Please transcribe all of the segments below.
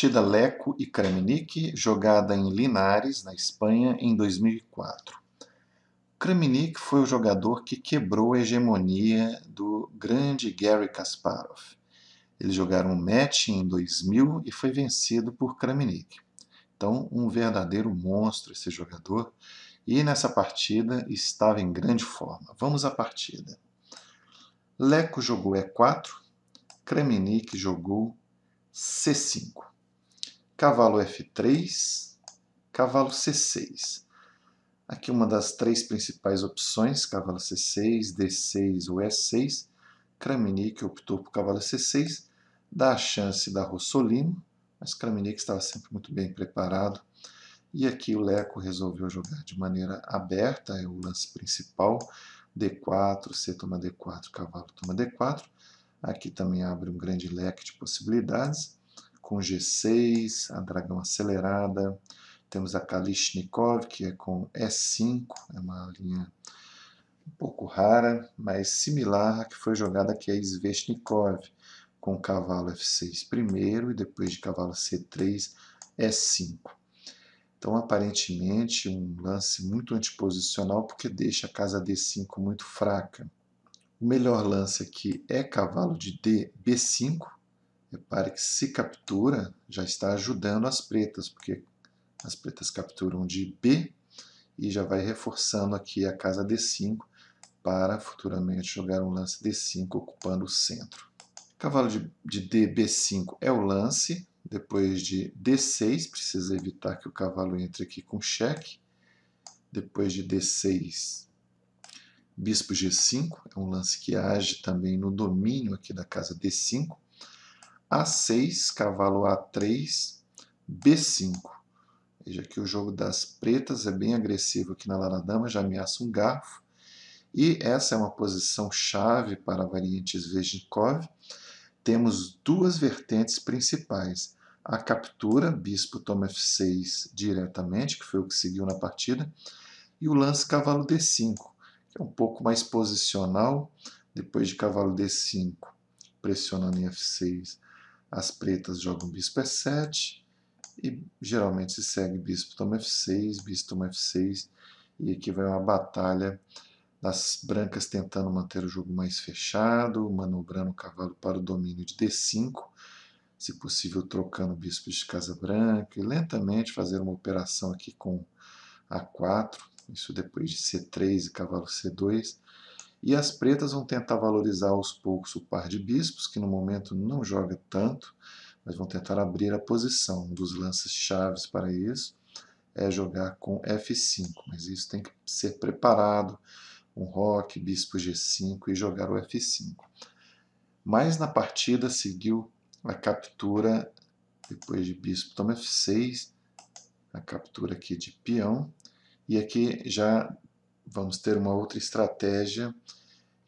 partida Leco e Kramnik, jogada em Linares, na Espanha, em 2004. Kramnik foi o jogador que quebrou a hegemonia do grande Gary Kasparov. Eles jogaram um match em 2000 e foi vencido por Kramnik. Então, um verdadeiro monstro esse jogador. E nessa partida estava em grande forma. Vamos à partida. Leco jogou E4, Kramnik jogou C5 cavalo F3, cavalo C6. Aqui uma das três principais opções, cavalo C6, D6 ou E6. Kramnik optou por cavalo C6, dá a chance da Rossolino, mas Kramnik estava sempre muito bem preparado. E aqui o Leco resolveu jogar de maneira aberta, é o lance principal, D4, C toma D4, cavalo toma D4. Aqui também abre um grande leque de possibilidades com G6, a dragão acelerada. Temos a Kalishnikov, que é com E5, é uma linha um pouco rara, mas similar à que foi jogada aqui é a é Sveshnikov, com cavalo F6 primeiro e depois de cavalo C3, E5. Então, aparentemente, um lance muito antiposicional, porque deixa a casa D5 muito fraca. O melhor lance aqui é cavalo de D, B5, Repare que se captura, já está ajudando as pretas, porque as pretas capturam de B e já vai reforçando aqui a casa D5 para futuramente jogar um lance D5 ocupando o centro. Cavalo de, de b 5 é o lance, depois de D6, precisa evitar que o cavalo entre aqui com cheque, depois de D6, bispo G5, é um lance que age também no domínio aqui da casa D5, a6, cavalo A3, B5. Veja que o jogo das pretas é bem agressivo aqui na Dama, já ameaça um garfo. E essa é uma posição chave para a variante Svejnikov. Temos duas vertentes principais. A captura, bispo toma F6 diretamente, que foi o que seguiu na partida, e o lance cavalo D5, que é um pouco mais posicional, depois de cavalo D5 pressionando em F6 as pretas jogam bispo E7 e geralmente se segue bispo toma F6, bispo toma F6 e aqui vai uma batalha das brancas tentando manter o jogo mais fechado, manobrando o cavalo para o domínio de D5, se possível trocando o bispo de casa branca e lentamente fazer uma operação aqui com A4, isso depois de C3 e cavalo C2, e as pretas vão tentar valorizar aos poucos o par de bispos, que no momento não joga tanto, mas vão tentar abrir a posição. Um dos lances chaves para isso é jogar com F5, mas isso tem que ser preparado, um rock, bispo G5 e jogar o F5. Mas na partida seguiu a captura, depois de bispo toma F6, a captura aqui de peão, e aqui já vamos ter uma outra estratégia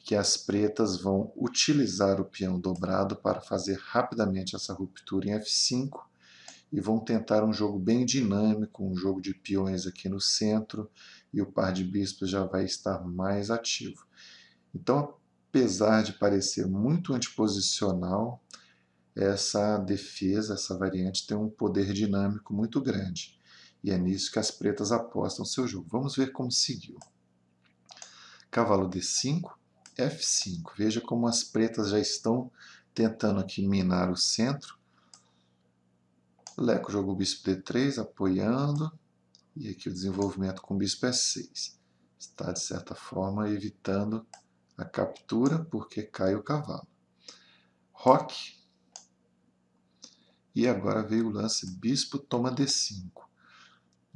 que as pretas vão utilizar o peão dobrado para fazer rapidamente essa ruptura em F5 e vão tentar um jogo bem dinâmico, um jogo de peões aqui no centro e o par de bispos já vai estar mais ativo. Então, apesar de parecer muito antiposicional, essa defesa, essa variante tem um poder dinâmico muito grande. E é nisso que as pretas apostam seu jogo. Vamos ver como seguiu cavalo d5, f5. Veja como as pretas já estão tentando aqui minar o centro. Leco jogou o bispo d3, apoiando, e aqui o desenvolvimento com o bispo é e6. Está, de certa forma, evitando a captura, porque cai o cavalo. Roque. E agora veio o lance bispo toma d5.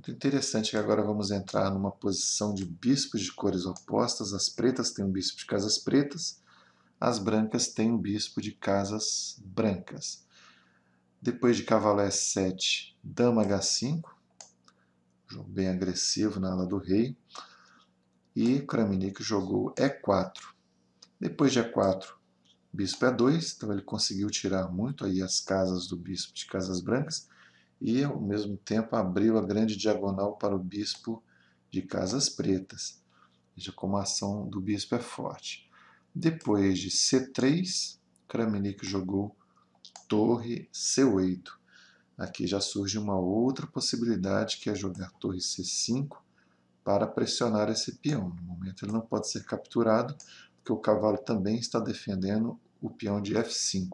Muito interessante que agora vamos entrar numa posição de bispos de cores opostas. As pretas têm um bispo de casas pretas, as brancas têm um bispo de casas brancas. Depois de cavalo E7, dama H5, jogo bem agressivo na ala do rei. E Kramnik jogou E4. Depois de E4, bispo E2, então ele conseguiu tirar muito aí as casas do bispo de casas brancas e, ao mesmo tempo, abriu a grande diagonal para o bispo de Casas Pretas. Veja como a ação do bispo é forte. Depois de C3, Kramnik jogou torre C8. Aqui já surge uma outra possibilidade, que é jogar torre C5 para pressionar esse peão. No momento ele não pode ser capturado, porque o cavalo também está defendendo o peão de F5.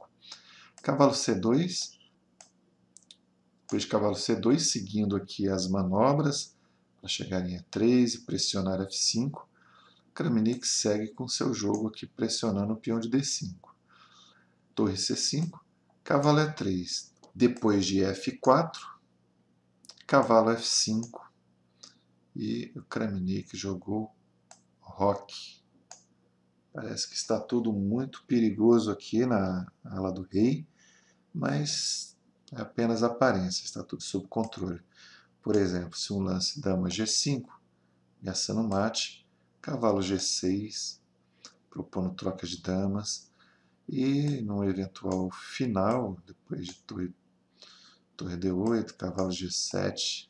Cavalo C2, depois de cavalo C2, seguindo aqui as manobras para em a 3 e pressionar F5. Kramnik segue com seu jogo aqui pressionando o peão de D5. Torre C5, cavalo E3. Depois de F4, cavalo F5 e o Kramnik jogou rock. Parece que está tudo muito perigoso aqui na ala do rei, mas é apenas aparência, está tudo sob controle. Por exemplo, se um lance dama g5, ameaçando mate, cavalo g6, propondo troca de damas, e num eventual final, depois de torre, torre d8, cavalo g7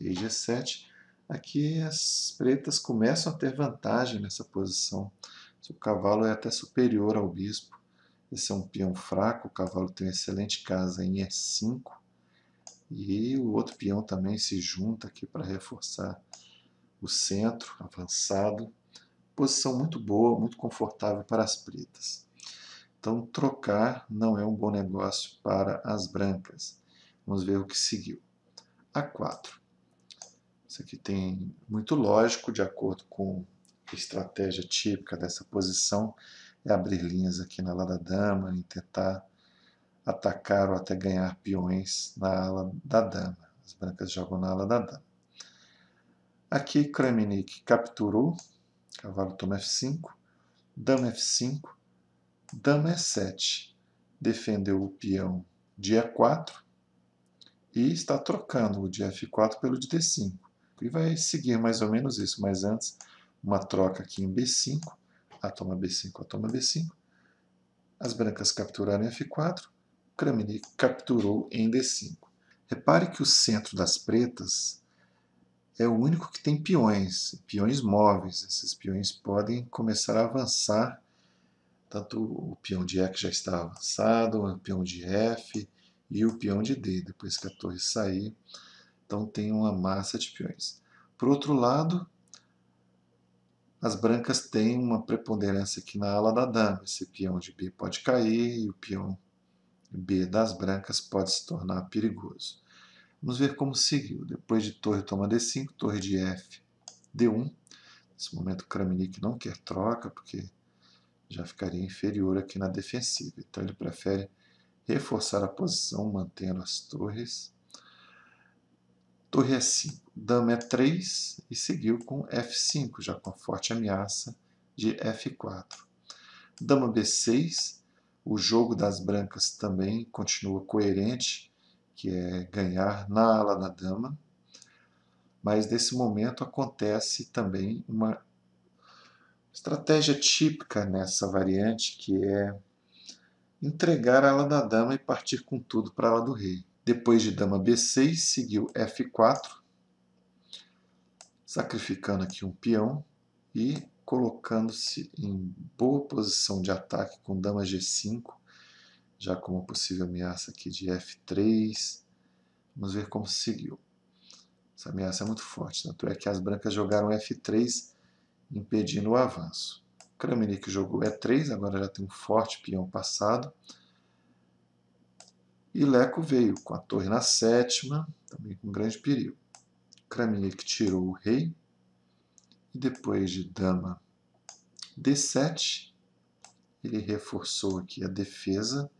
e g7, aqui as pretas começam a ter vantagem nessa posição. O cavalo é até superior ao bispo, esse é um peão fraco, o cavalo tem uma excelente casa em E5. E o outro peão também se junta aqui para reforçar o centro avançado. Posição muito boa, muito confortável para as pretas. Então, trocar não é um bom negócio para as brancas. Vamos ver o que seguiu. A4. Isso aqui tem muito lógico, de acordo com a estratégia típica dessa posição, é abrir linhas aqui na ala da dama e tentar atacar ou até ganhar peões na ala da dama. As brancas jogam na ala da dama. Aqui Kremnik capturou, cavalo toma f5, dama f5, dama e7, defendeu o peão de e4 e está trocando o de f4 pelo de d5. E vai seguir mais ou menos isso, mas antes uma troca aqui em b5, a toma B5, A toma B5. As brancas capturaram F4, o Kramnik capturou em D5. Repare que o centro das pretas é o único que tem peões, peões móveis. Esses peões podem começar a avançar, tanto o peão de E que já está avançado, o peão de F e o peão de D, depois que a torre sair. Então tem uma massa de peões. Por outro lado, as brancas têm uma preponderância aqui na ala da dama. Esse peão de B pode cair e o peão B das brancas pode se tornar perigoso. Vamos ver como seguiu. Depois de torre toma D5, torre de F, D1. Nesse momento o Kramnik não quer troca, porque já ficaria inferior aqui na defensiva. Então ele prefere reforçar a posição mantendo as torres. Torre E5, é dama E3 é e seguiu com F5, já com a forte ameaça de F4. Dama B6, o jogo das brancas também continua coerente, que é ganhar na ala da dama, mas nesse momento acontece também uma estratégia típica nessa variante, que é entregar a ala da dama e partir com tudo para a ala do rei. Depois de dama b6, seguiu f4, sacrificando aqui um peão e colocando-se em boa posição de ataque com dama g5, já com uma possível ameaça aqui de f3. Vamos ver como seguiu. Essa ameaça é muito forte, tanto é que as brancas jogaram f3, impedindo o avanço. Kramnik jogou e3, agora já tem um forte peão passado. E Leco veio com a torre na sétima, também com grande perigo. Kramnik tirou o rei. E depois de dama d7, ele reforçou aqui a defesa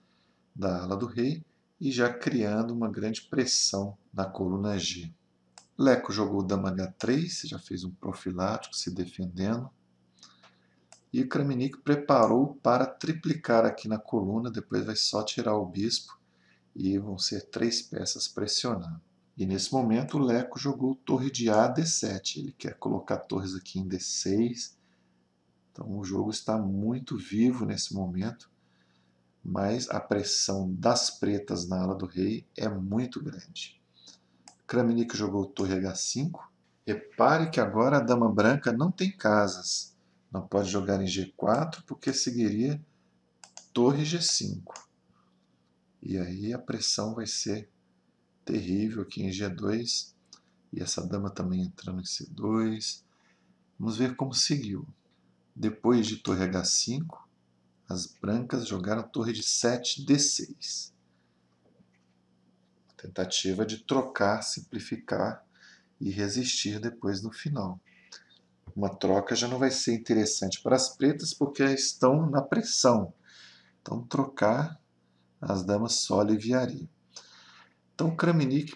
da ala do rei e já criando uma grande pressão na coluna G. Leco jogou dama h3, já fez um profilático se defendendo. E Kramnik preparou para triplicar aqui na coluna, depois vai só tirar o bispo e vão ser três peças pressionando. E nesse momento o Leco jogou torre de A a D7. Ele quer colocar torres aqui em D6. Então o jogo está muito vivo nesse momento, mas a pressão das pretas na ala do rei é muito grande. Kramnik jogou torre H5. Repare que agora a dama branca não tem casas. Não pode jogar em G4 porque seguiria torre G5. E aí a pressão vai ser terrível aqui em G2. E essa dama também entrando em C2. Vamos ver como seguiu. Depois de torre H5, as brancas jogaram torre de 7 D6. Tentativa de trocar, simplificar e resistir depois no final. Uma troca já não vai ser interessante para as pretas porque estão na pressão. Então trocar as damas só aliviaria. Então Kramnik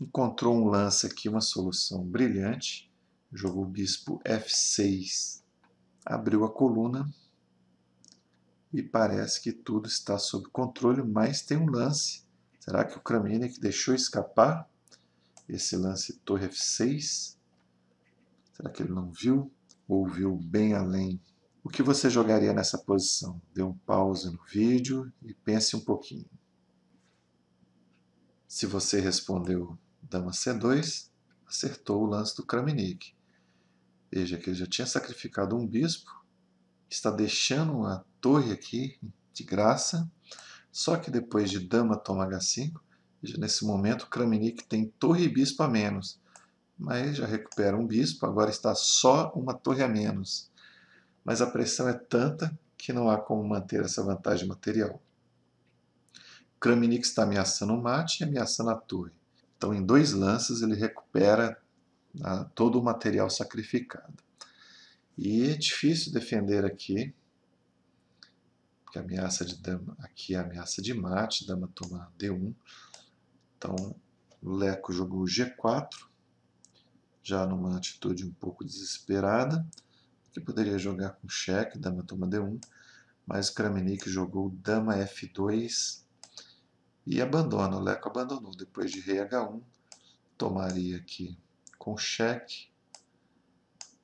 encontrou um lance aqui, uma solução brilhante, jogou o bispo f6, abriu a coluna e parece que tudo está sob controle, mas tem um lance. Será que o Kramnik deixou escapar esse lance torre f6? Será que ele não viu? Ou viu bem além o que você jogaria nessa posição? Dê um pause no vídeo e pense um pouquinho. Se você respondeu dama c2, acertou o lance do Kramnik. Veja que ele já tinha sacrificado um bispo, está deixando uma torre aqui de graça, só que depois de dama toma h5, veja, nesse momento o Kramnik tem torre e bispo a menos, mas já recupera um bispo, agora está só uma torre a menos mas a pressão é tanta que não há como manter essa vantagem material. Kramnik está ameaçando o mate e ameaçando a torre. Então, em dois lances, ele recupera né, todo o material sacrificado. E é difícil defender aqui, porque a ameaça de dama, aqui é a ameaça de mate, dama toma D1. Então, Leco jogou G4, já numa atitude um pouco desesperada que poderia jogar com cheque, dama toma d1, mas Kramnik jogou dama f2 e abandona, o Leco abandonou depois de rei h1, tomaria aqui com cheque,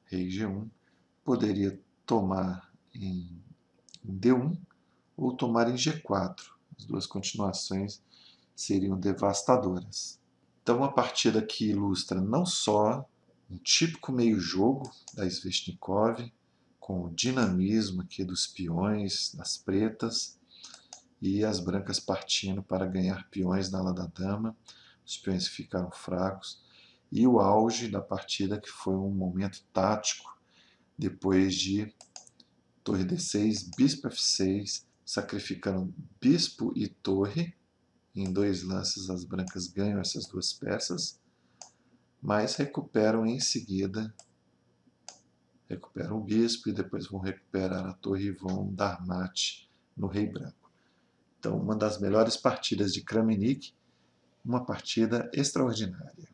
rei g1, poderia tomar em d1 ou tomar em g4, as duas continuações seriam devastadoras. Então, uma partida que ilustra não só um típico meio-jogo da Sveshnikov, com o dinamismo aqui dos peões, das pretas, e as brancas partindo para ganhar peões na ala da dama, os peões que ficaram fracos, e o auge da partida, que foi um momento tático, depois de torre d6, bispo f6, sacrificando bispo e torre, em dois lances as brancas ganham essas duas peças, mas recuperam em seguida, recuperam o bispo e depois vão recuperar a torre e vão dar mate no rei branco. Então, uma das melhores partidas de Kramnik, uma partida extraordinária.